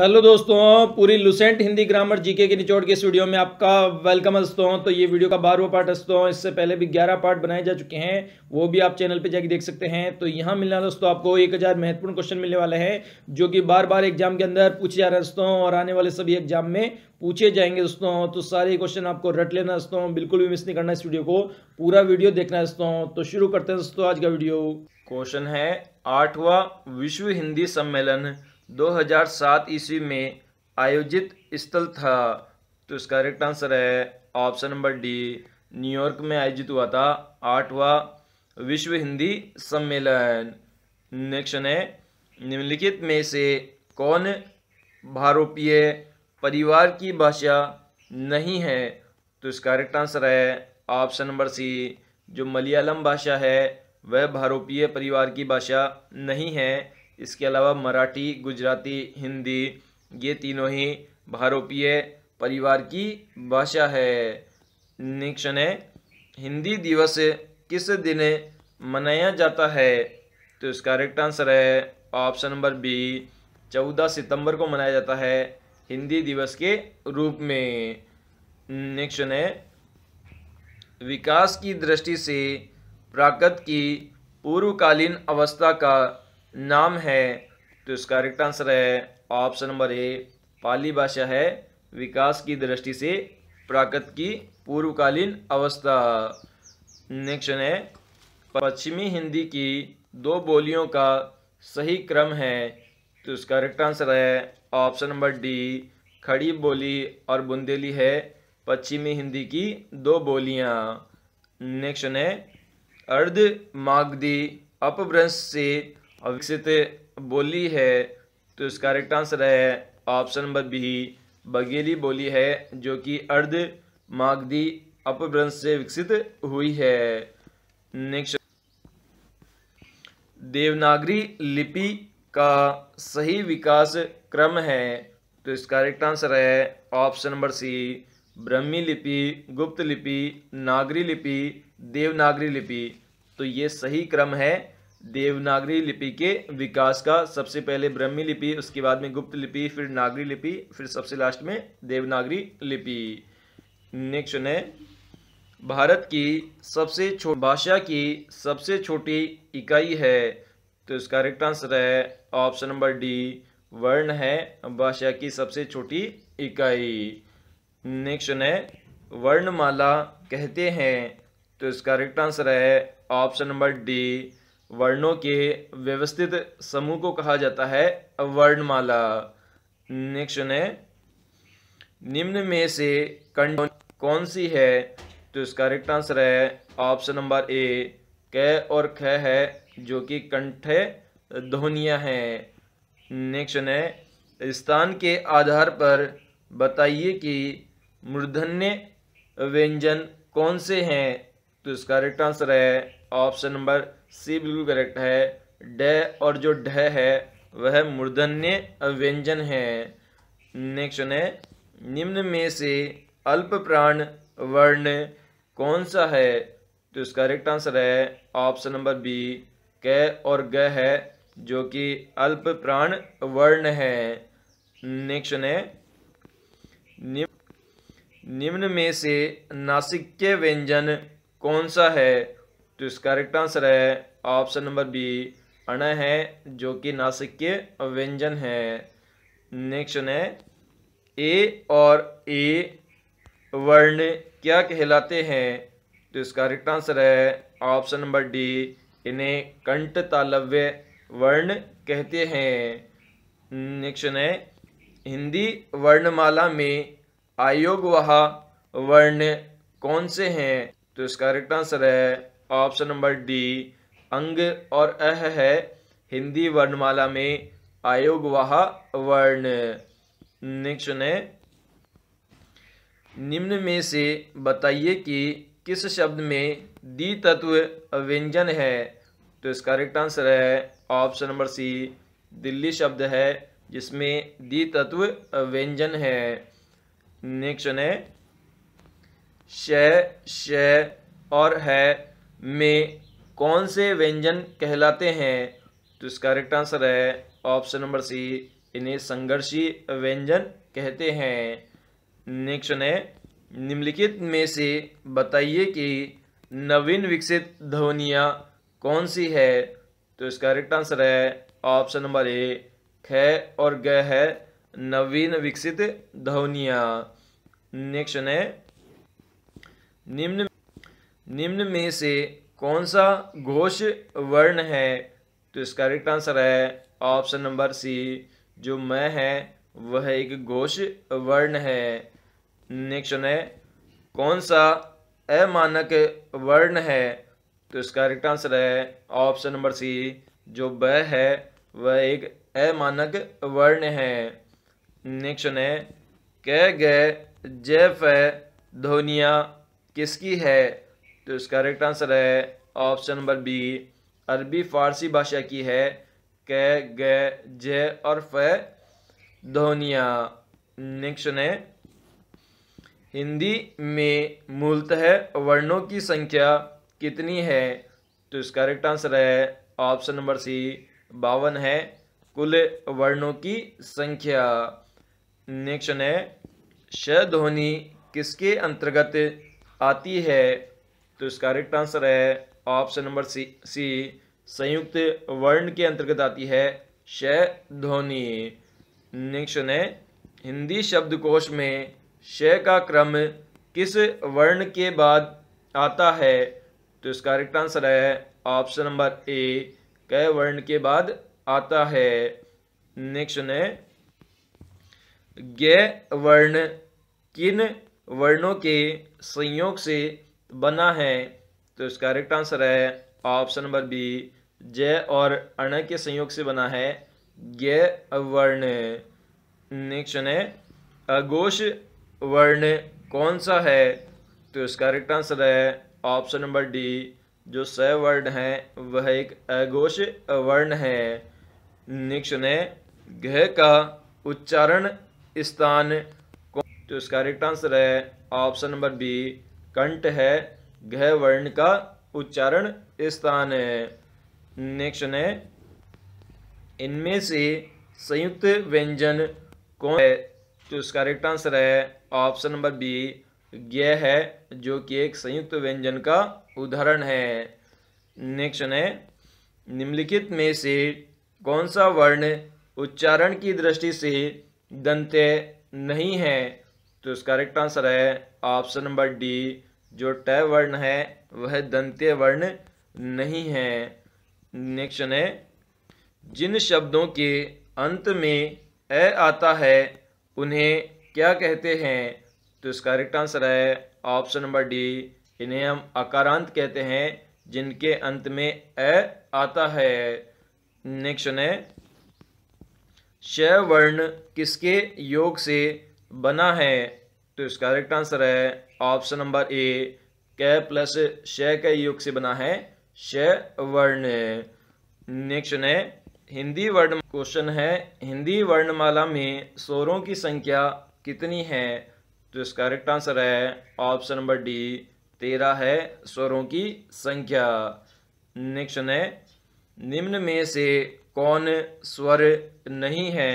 hello दोस्तों पूरी Lucent Hindi grammar GK के निचोड़ के इस वीडियो में आपका वेलकम दोस्तों तो ये वीडियो का बारहवा पार्ट दोस्तों इससे पहले भी ग्यारह पार्ट बनाए जा चुके हैं वो भी आप चैनल पे जाके देख सकते हैं तो यहाँ मिलने वाला दोस्तों आपको एक हज़ार महत्वपूर्ण क्वेश्चन मिलने वाले हैं जो कि बार बार एग्जाम के अंदर पूछे जा रहे हैं दोस्तों और आने वाले सभी एग्जाम में पूछे जाएंगे दोस्तों तो सारे क्वेश्चन आपको रट लेना दोस्तों बिल्कुल भी मिस नहीं करना इस वीडियो को पूरा वीडियो देखना दोस्तों तो शुरू करते हैं दोस्तों आज का वीडियो क्वेश्चन है आठवा विश्व हिंदी सम्मेलन 2007 ईस्वी में आयोजित स्थल था तो इसका करेक्ट आंसर है ऑप्शन नंबर डी न्यूयॉर्क में आयोजित हुआ था आठवां विश्व हिंदी सम्मेलन नेक्शन है निम्नलिखित में से कौन भारोपीय परिवार की भाषा नहीं है तो इसका करेक्ट आंसर है ऑप्शन नंबर सी जो मलयालम भाषा है वह भारोपीय परिवार की भाषा नहीं है इसके अलावा मराठी गुजराती हिंदी ये तीनों ही भारोपीय परिवार की भाषा है निक्षण है हिंदी दिवस किस दिन मनाया जाता है तो इसका करेक्ट आंसर है ऑप्शन नंबर बी चौदह सितंबर को मनाया जाता है हिंदी दिवस के रूप में नेक्स्ट है विकास की दृष्टि से प्राकृत की पूर्वकालीन अवस्था का नाम है तो इसका करेक्ट आंसर है ऑप्शन नंबर ए पाली भाषा है विकास की दृष्टि से प्राकृत की पूर्वकालीन अवस्था नेक्स्ट है पश्चिमी हिंदी की दो बोलियों का सही क्रम है तो इसका करेक्ट आंसर है ऑप्शन नंबर डी खड़ी बोली और बुंदेली है पश्चिमी हिंदी की दो बोलियां नेक्स्ट है अर्ध मागदी अपभ्रंश से और विकसित बोली है तो इसका करेक्ट आंसर है ऑप्शन नंबर बी बघेली बोली है जो कि अर्ध मागधी अपभ्रंश से विकसित हुई है नेक्स्ट देवनागरी लिपि का सही विकास क्रम है तो इसका करेक्ट आंसर है ऑप्शन नंबर सी ब्रह्मी लिपि गुप्त लिपि नागरी लिपि देवनागरी लिपि तो ये सही क्रम है देवनागरी लिपि के विकास का सबसे पहले ब्रह्मी लिपि उसके बाद में गुप्त लिपि फिर नागरी लिपि फिर सबसे लास्ट में देवनागरी लिपि नेक्स्ट है भारत की सबसे छो भाषा की सबसे छोटी इकाई है तो इसका करेक्ट आंसर है ऑप्शन नंबर डी वर्ण है भाषा की सबसे छोटी इकाई नेक्स्ट है वर्णमाला कहते हैं तो इसका करेक्ट आंसर है ऑप्शन नंबर डी वर्णों के व्यवस्थित समूह को कहा जाता है वर्णमाला नेक्स्ट है निम्न में से कंड कौन सी है तो इसका करेक्ट आंसर है ऑप्शन नंबर ए क और ख है जो कि कंठ ध्वनिया है नेक्स्ट है स्थान के आधार पर बताइए कि मूर्धन्य व्यंजन कौन से हैं तो इसका करेक्ट आंसर है ऑप्शन नंबर सी बिल्कुल करेक्ट है ड और जो ढ है वह मूर्धन्य व्यंजन है नेक्स्ट है निम्न में से अल्प प्राण वर्ण कौन सा है तो इसका करेक्ट आंसर है ऑप्शन नंबर बी क और ग है जो कि अल्प प्राण वर्ण है नेक्स्ट है निम्न में से नासिक के व्यंजन कौन सा है तो इसका करेक्ट आंसर है ऑप्शन नंबर बी अण है जो कि नासिक के व्यंजन है नेक्स्ट है ए और ए वर्ण क्या कहलाते हैं तो इसका करेक्ट आंसर है ऑप्शन नंबर डी इन्हें कंट तालव्य वर्ण कहते हैं नेक्स्ट है हिंदी वर्णमाला में आयोग वहा वर्ण कौन से हैं तो इसका करेक्ट आंसर है ऑप्शन नंबर डी अंग और अह है हिंदी वर्णमाला में आयोग वह वर्ण नेक्स्ट है निम्न में से बताइए कि किस शब्द में दी तत्व व्यंजन है तो इसका करेक्ट आंसर है ऑप्शन नंबर सी दिल्ली शब्द है जिसमें दी तत्व व्यंजन है नेक्स्ट है श श और है में कौन से व्यंजन कहलाते हैं तो इसका करेक्ट आंसर है ऑप्शन नंबर सी इन्हें संघर्षी व्यंजन कहते हैं नेक्स्ट है निम्नलिखित में से बताइए कि नवीन विकसित ध्वनिया कौन सी है तो इसका करेक्ट आंसर है ऑप्शन नंबर ए ख और ग है नवीन विकसित ध्वनिया नेक्स्ट है निम्न निम्न में से कौन सा घोष वर्ण है तो इसका करेक्ट आंसर है ऑप्शन नंबर सी जो मैं है वह एक घोष वर्ण है नेक्स्ट है कौन सा अमानक वर्ण है तो इसका करेक्ट आंसर है ऑप्शन नंबर सी जो ब है वह एक अमानक वर्ण है नेक्स्ट है कह गए ध्वनिया किसकी है तो इसका करेक्ट आंसर है option number B Arabi Farsi भाषा की है क ग ज और फ धोनिया नेक्स्ट है हिंदी में मूलतः वर्णों की संख्या कितनी है तो इसका करेक्ट आंसर है ऑप्शन नंबर सी बावन है कुल वर्णों की संख्या नेक्स्ट है शोनी ध्वनि किसके अंतर्गत आती है तो इसका करेक्ट आंसर है ऑप्शन नंबर सी सी संयुक्त वर्ण के अंतर्गत आती है श ध्वनि नेक्स्ट है हिंदी शब्दकोश में श का क्रम किस वर्ण के बाद आता है तो इसका करेक्ट आंसर है ऑप्शन नंबर ए क वर्ण के बाद आता है नेक्स्ट है ग वर्ण किन वर्णों के संयोग से बना है तो इसका करेक्ट आंसर है ऑप्शन नंबर बी जय और अण के संयोग से बना है ये वर्ण नेक्स्ट है अघोष वर्ण कौन सा है तो इसका करेक्ट आंसर है ऑप्शन नंबर डी जो स वर्ण है वह एक अघोष वर्ण है नेक्स्ट है घ का उच्चारण स्थान तो इसका करेक्ट आंसर है ऑप्शन नंबर बी कंठ है गह वर्ण का उच्चारण स्थान है नेक्स्ट है इनमें से संयुक्त व्यंजन कौन है तो इसका करेक्ट आंसर है ऑप्शन नंबर बी गह है जो कि एक संयुक्त व्यंजन का उदाहरण है नेक्स्ट है निम्नलिखित में से कौन सा वर्ण उच्चारण की दृष्टि से दंत्य नहीं है तो इसका करेक्ट आंसर है ऑप्शन नंबर डी जो टय वर्ण है वह दंत्य वर्ण नहीं है नेक्स्ट है जिन शब्दों के अंत में ए आता है उन्हें क्या कहते हैं तो इसका करेक्ट आंसर है ऑप्शन नंबर डी इन्हें हम अकारांत कहते हैं जिनके अंत में ए आता है नेक्स्ट है शय वर्ण किसके योग से बना है तो इसका करेक्ट आंसर है ऑप्शन नंबर ए क प्लस श के योग से बना है श वर्ण नेक्स्ट है हिंदी वर्ण क्वेश्चन है हिंदी वर्णमाला में स्वरों की संख्या कितनी है तो इसका करेक्ट आंसर है ऑप्शन नंबर डी तेरह है स्वरों की संख्या नेक्स्ट है निम्न में से कौन स्वर नहीं है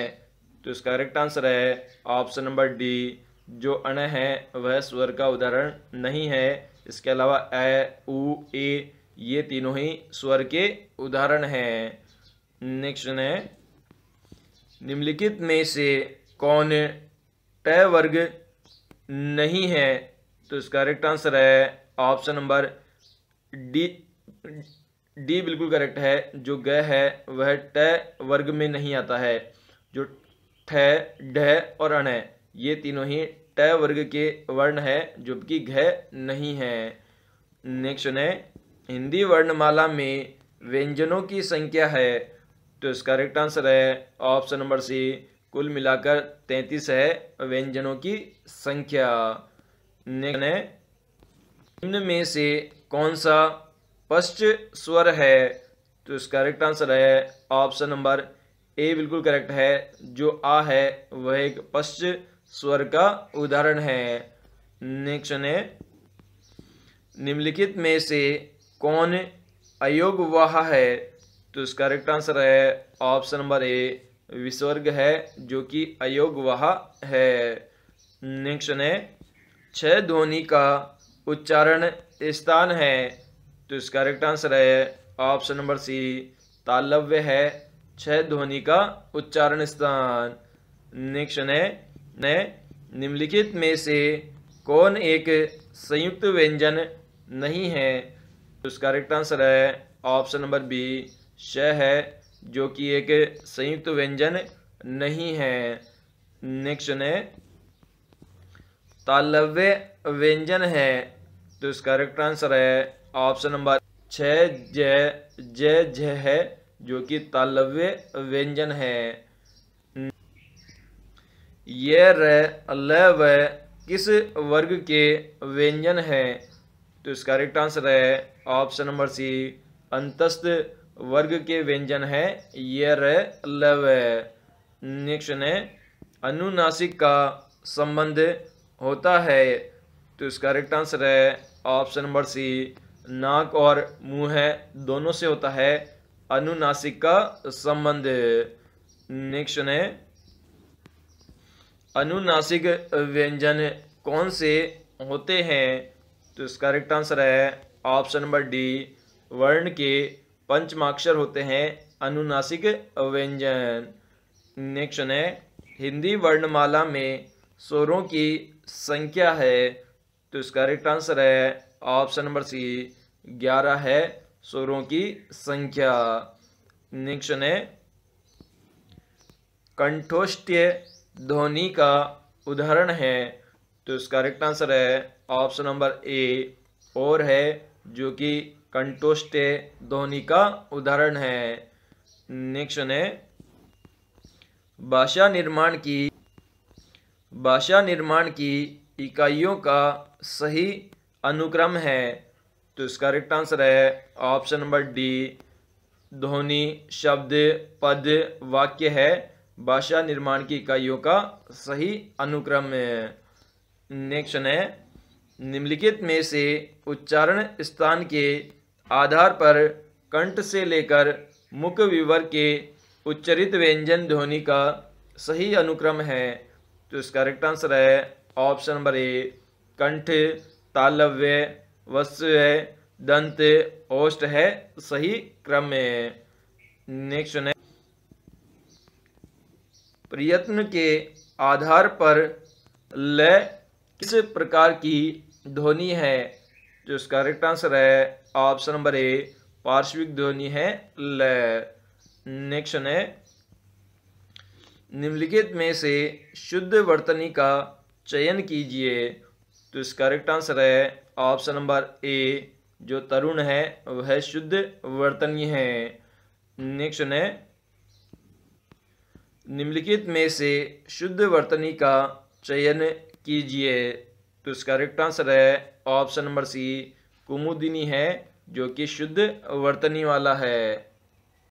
तो इसका करेक्ट आंसर है ऑप्शन नंबर डी जो अण है वह स्वर का उदाहरण नहीं है इसके अलावा ए उ ए ये तीनों ही स्वर के उदाहरण हैं नेक्स्ट है निम्नलिखित में से कौन ट वर्ग नहीं है तो इसका करेक्ट आंसर है ऑप्शन नंबर डी डी बिल्कुल करेक्ट है जो ग है वह ट वर्ग में नहीं आता है जो ठ ढ और अण ये तीनों ही ट वर्ग के वर्ण है जबकि घ नहीं है नेक्स्ट है हिंदी वर्णमाला में व्यंजनों की संख्या है तो इसका करेक्ट आंसर है ऑप्शन नंबर सी कुल मिलाकर तैंतीस है व्यंजनों की संख्या नेक्स्ट है निम्न में से कौन सा पश्च स्वर है तो इसका करेक्ट आंसर है ऑप्शन नंबर ए बिल्कुल करेक्ट है जो आ है वह एक पश्च स्वर का उदाहरण है नेक्स्ट है निम्नलिखित में से कौन अयोग वाह है तो इसका करेक्ट आंसर है ऑप्शन नंबर ए विसर्ग है जो कि अयोग वाह है नेक्स्ट है छह ध्वनि का उच्चारण स्थान है तो इसका करेक्ट आंसर है ऑप्शन नंबर सी तालव्य है छह ध्वनि का उच्चारण स्थान निक्षण ने निम्नलिखित में से कौन एक संयुक्त व्यंजन नहीं है उसका करेक्ट आंसर है ऑप्शन नंबर बी श है जो कि एक संयुक्त व्यंजन नहीं है नेक्स्ट ने तालव्य व्यंजन है तो इसका करेक्ट आंसर है ऑप्शन नंबर छ जय जय है जो कि तालव्य व्यंजन है ये र किस वर्ग के व्यंजन है तो इसका करेक्ट आंसर है ऑप्शन नंबर सी अंतस्थ वर्ग के व्यंजन है ये र ल नेक्स्ट है अनुनासिक का संबंध होता है तो इसका करेक्ट आंसर है ऑप्शन नंबर सी नाक और मुंह है दोनों से होता है अनुनासिक का संबंध नेक्स्ट है अनुनासिक व्यंजन कौन से होते हैं तो इसका करेक्ट आंसर है ऑप्शन नंबर डी वर्ण के पंचमाक्षर होते हैं अनुनासिक व्यंजन नेक्स्ट है हिंदी वर्णमाला में स्वरों की संख्या है तो इसका करेक्ट आंसर है ऑप्शन नंबर सी ग्यारह है स्वरों की संख्या निक्षण है कंठोष्ट्य ध्वनि का उदाहरण है तो इसका करेक्ट आंसर है ऑप्शन नंबर ए और है जो कि कंठोष्ट ध्वनि का उदाहरण है निक्षण है भाषा निर्माण की भाषा निर्माण की इकाइयों का सही अनुक्रम है तो इसका करेक्ट आंसर है ऑप्शन नंबर डी ध्वनि शब्द पद वाक्य है भाषा निर्माण की इकाइयों का सही अनुक्रम नेक्स्ट है निम्नलिखित में से उच्चारण स्थान के आधार पर कंठ से लेकर मुख विवर के उच्चरित व्यंजन ध्वनि का सही अनुक्रम है तो इसका करेक्ट आंसर है ऑप्शन नंबर ए कंठ तालव्य वस्तु है दंत ओष्ट है सही क्रम में नेक्स्ट है प्रयत्न के आधार पर ल किस प्रकार की ध्वनि है जो इसका करेक्ट आंसर है ऑप्शन नंबर ए पार्श्विक ध्वनि है ल नेक्स्ट है निम्नलिखित में से शुद्ध वर्तनी का चयन कीजिए तो इसका करेक्ट आंसर है ऑप्शन नंबर ए जो तरुण है वह शुद्ध वर्तनीय है नेक्स्ट है निम्नलिखित में से शुद्ध वर्तनी का चयन कीजिए तो इसका करेक्ट आंसर है ऑप्शन नंबर सी कुमुदिनी है जो कि शुद्ध वर्तनी वाला है